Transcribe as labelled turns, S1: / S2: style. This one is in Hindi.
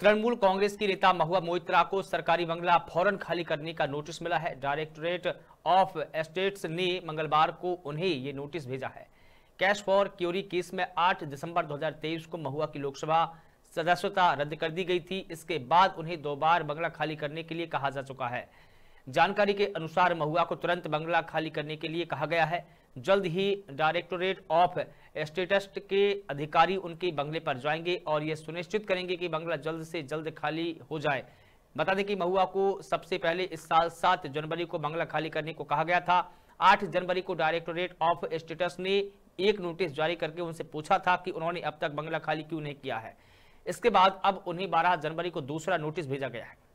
S1: तृणमूल कांग्रेस की नेता महुआ मोहित्रा को सरकारी बंगला फौरन खाली करने का नोटिस मिला है डायरेक्टोरेट ऑफ एस्टेट्स ने मंगलवार को उन्हें ये नोटिस भेजा है कैश फॉर क्यूरी केस में 8 दिसंबर 2023 को महुआ की लोकसभा सदस्यता रद्द कर दी गई थी इसके बाद उन्हें दो बार बंगला खाली करने के लिए कहा जा चुका है जानकारी के अनुसार महुआ को तुरंत बंगला खाली करने के लिए कहा गया है जल्द ही डायरेक्टोरेट ऑफ स्टेटस्ट के अधिकारी उनके बंगले पर जाएंगे और ये सुनिश्चित करेंगे कि बंगला जल्द से जल्द खाली हो जाए बता दें कि महुआ को सबसे पहले इस साल सात जनवरी को बंगला खाली करने को कहा गया था आठ जनवरी को डायरेक्टोरेट ऑफ स्टेटस ने एक नोटिस जारी करके उनसे पूछा था कि उन्होंने अब तक बंगला खाली क्यों नहीं किया है इसके बाद अब उन्हें बारह जनवरी को दूसरा नोटिस भेजा गया है